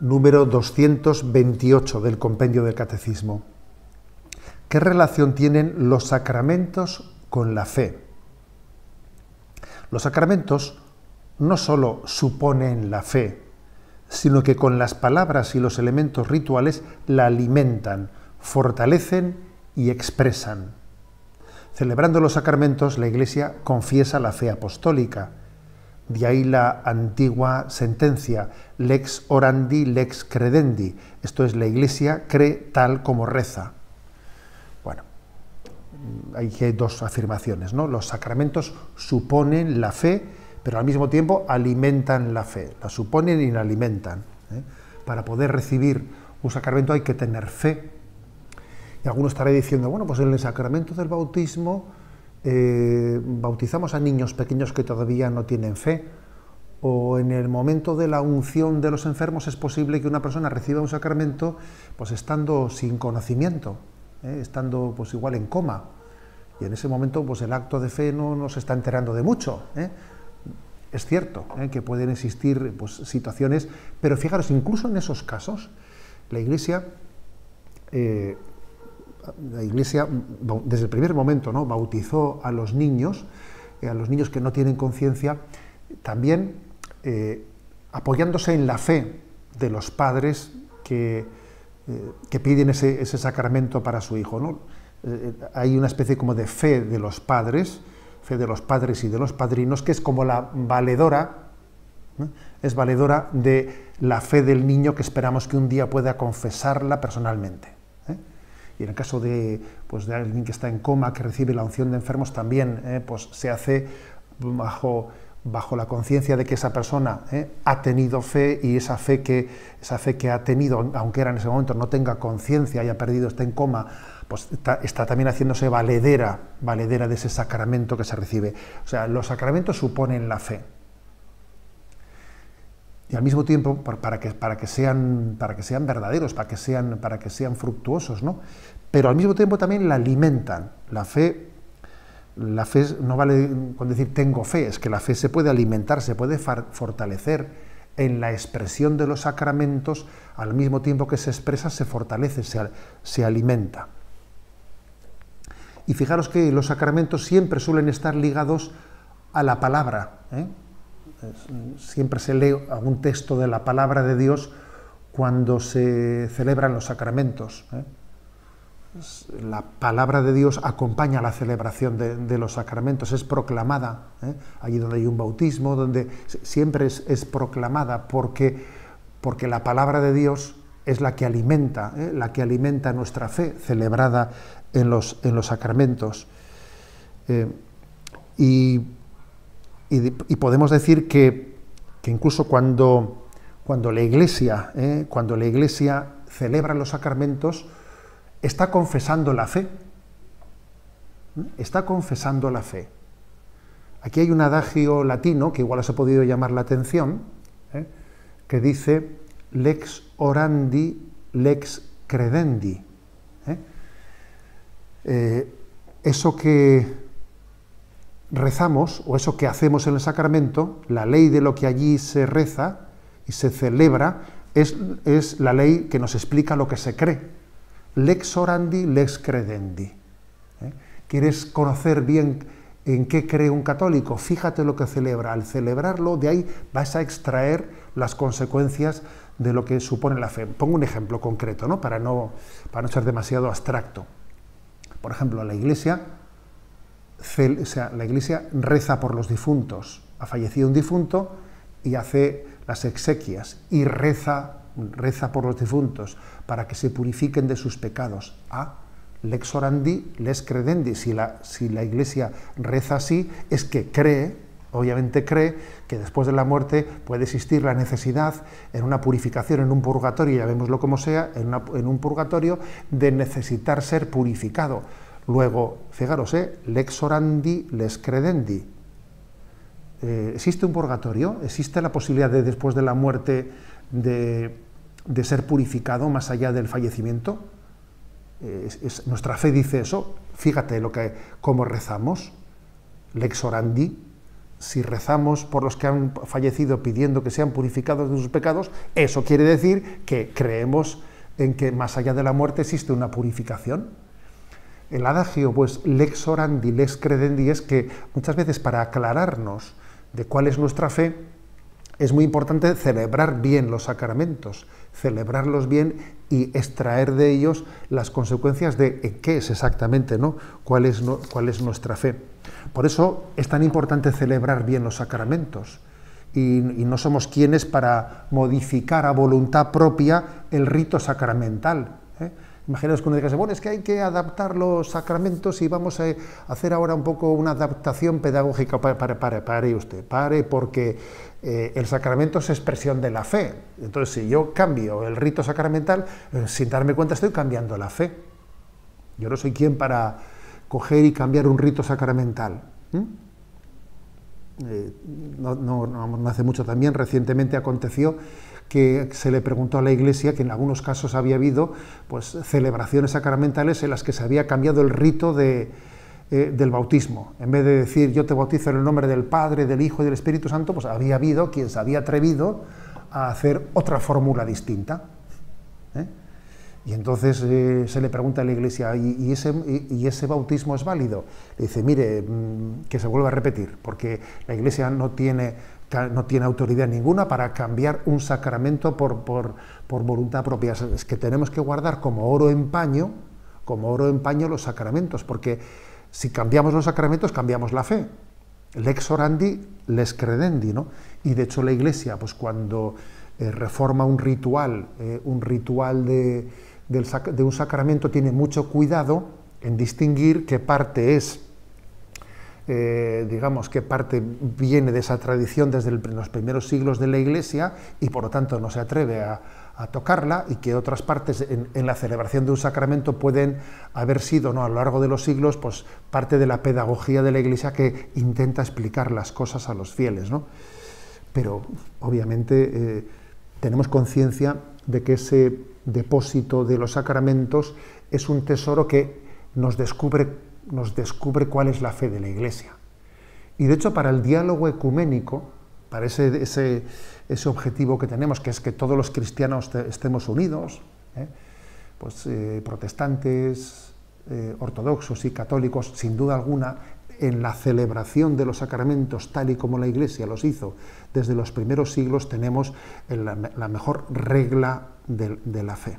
número 228 del compendio del catecismo. ¿Qué relación tienen los sacramentos con la fe? Los sacramentos no sólo suponen la fe, sino que con las palabras y los elementos rituales la alimentan, fortalecen y expresan. Celebrando los sacramentos, la Iglesia confiesa la fe apostólica, de ahí la antigua sentencia, lex orandi, lex credendi, esto es, la Iglesia cree tal como reza. Bueno, hay dos afirmaciones, ¿no? Los sacramentos suponen la fe, pero al mismo tiempo alimentan la fe, la suponen y la alimentan. ¿eh? Para poder recibir un sacramento hay que tener fe. Y algunos estará diciendo, bueno, pues en el sacramento del bautismo eh, bautizamos a niños pequeños que todavía no tienen fe, o en el momento de la unción de los enfermos es posible que una persona reciba un sacramento pues estando sin conocimiento, eh, estando pues igual en coma. Y en ese momento pues el acto de fe no nos está enterando de mucho. ¿eh? Es cierto que pueden existir pues, situaciones, pero fijaros, incluso en esos casos, la Iglesia la Iglesia desde el primer momento ¿no? bautizó a los niños, eh, a los niños que no tienen conciencia, también eh, apoyándose en la fe de los padres que, eh, que piden ese, sacramento para su hijo. ¿no? hay una especie como de fe de los padres, fe de los padres y de los padrinos, que es como la valedora, es valedora de la fe del niño que esperamos que un día pueda confesarla personalmente y en el caso pues, de, alguien que está en coma, que recibe la unción de enfermos, también eh, pues, se hace bajo, la conciencia de que esa persona eh, ha tenido fe y esa fe, que, esa fe que ha tenido, aunque era en ese momento, no tenga conciencia, haya perdido, está en coma, pues está, está, también haciéndose valedera, valedera de ese sacramento que se recibe. O sea, los sacramentos suponen la fe y al mismo tiempo para que, para que, sean, para que sean verdaderos, para que sean, para que sean fructuosos, ¿no? Pero al mismo tiempo también la alimentan. La fe, la fe no vale con decir tengo fe, es que la fe se puede alimentar, se puede fortalecer en la expresión de los sacramentos, al mismo tiempo que se expresa, se fortalece, se, se alimenta. Y fijaros que los sacramentos siempre suelen estar ligados a la palabra. ¿eh? siempre se lee algún texto de la palabra de Dios cuando se celebran los sacramentos. ¿eh? La palabra de Dios acompaña la celebración de, los sacramentos, es proclamada, ¿eh? allí donde hay un bautismo, donde siempre es, proclamada, porque, porque, la palabra de Dios es la que alimenta, ¿eh? la que alimenta nuestra fe celebrada en los, en los sacramentos. y y, podemos decir que, incluso cuando, cuando la Iglesia, eh, cuando la Iglesia celebra los sacramentos, está confesando la fe. ¿Mm? Está confesando la fe. Aquí hay un adagio latino que igual os ha podido llamar la atención, ¿eh? que dice lex orandi, lex credendi. ¿eh? eso que rezamos, o eso que hacemos en el sacramento, la ley de lo que allí se reza y se celebra, es, la ley que nos explica lo que se cree. Lex orandi, lex credendi. ¿eh? ¿Quieres conocer bien en qué cree un católico? Fíjate lo que celebra. Al celebrarlo, de ahí vas a extraer las consecuencias de lo que supone la fe. Pongo un ejemplo concreto, ¿no? Para, no, para no ser demasiado abstracto. Por ejemplo, la Iglesia o sea, la Iglesia reza por los difuntos. Ha fallecido un difunto y hace las exequias y reza, reza por los difuntos para que se purifiquen de sus pecados. Ah, lex orandi, les credendi. Si la, Iglesia reza así, es que cree, obviamente cree, que después de la muerte puede existir la necesidad en una purificación, en un purgatorio, vemoslo como sea, en un purgatorio, de necesitar ser purificado Luego, fijaros, eh, lex orandi, les credendi. Eh, ¿Existe un purgatorio? ¿Existe la posibilidad de, después de la muerte, de, ser purificado más allá del fallecimiento? Eh, nuestra fe dice eso. Fíjate lo que, cómo rezamos. Lex orandi. Si rezamos por los que han fallecido pidiendo que sean purificados de sus pecados, eso quiere decir que creemos en que más allá de la muerte existe una purificación el adagio, pues lex orandi, lex credendi, es que muchas veces para aclararnos de cuál es nuestra fe, es muy importante celebrar bien los sacramentos, celebrarlos bien y extraer de ellos las consecuencias de qué es exactamente, ¿no? ¿Cuál, es nuestra fe. Por eso es tan importante celebrar bien los sacramentos. Y, no somos quienes para modificar a voluntad propia el rito sacramental. ¿eh? Imaginaos que uno diga, bueno, es que hay que adaptar los sacramentos y vamos a eh, hacer ahora un poco una adaptación pedagógica. Pare, pare, pare, usted, pare, porque eh, el sacramento es expresión de la fe. Entonces, si yo cambio el rito sacramental, eh, sin darme cuenta estoy cambiando la fe. Yo no soy quien para coger y cambiar un rito sacramental. no, no hace mucho también, recientemente aconteció que se le preguntó a la Iglesia que en algunos casos había habido pues, celebraciones sacramentales en las que se había cambiado el rito eh, del bautismo. En vez de decir yo te bautizo en el nombre del Padre, del Hijo y del Espíritu Santo, pues había habido quien se había atrevido a hacer otra fórmula distinta. ¿eh? Y entonces eh, se le pregunta a la Iglesia, ¿y, ese, y ese bautismo es válido? Le dice, mire, mm, que se vuelva a repetir, porque la Iglesia no tiene no tiene autoridad ninguna para cambiar un sacramento por, por, voluntad propia. Es que tenemos que guardar como oro en paño, como oro en paño los sacramentos, porque si cambiamos los sacramentos, cambiamos la fe. Lex orandi, les credendi, ¿no? Y de hecho la Iglesia, pues cuando eh, reforma un ritual, eh, un ritual de, de un sacramento, tiene mucho cuidado en distinguir qué parte es digamos, qué parte viene de esa tradición desde los primeros siglos de la Iglesia y por lo tanto no se atreve a, tocarla y que otras partes en, la celebración de un sacramento pueden haber sido ¿no? a lo largo de los siglos pues, parte de la pedagogía de la Iglesia que intenta explicar las cosas a los fieles. Pero obviamente eh, tenemos conciencia de que ese depósito de los sacramentos es un tesoro que nos descubre nos descubre cuál es la fe de la Iglesia. Y de hecho, para el diálogo ecuménico, para ese, objetivo que tenemos, que es que todos los cristianos estemos unidos, ¿eh? pues eh, protestantes, eh, ortodoxos y católicos, sin duda alguna, en la celebración de los sacramentos tal y como la Iglesia los hizo desde los primeros siglos, tenemos la, mejor regla de la fe.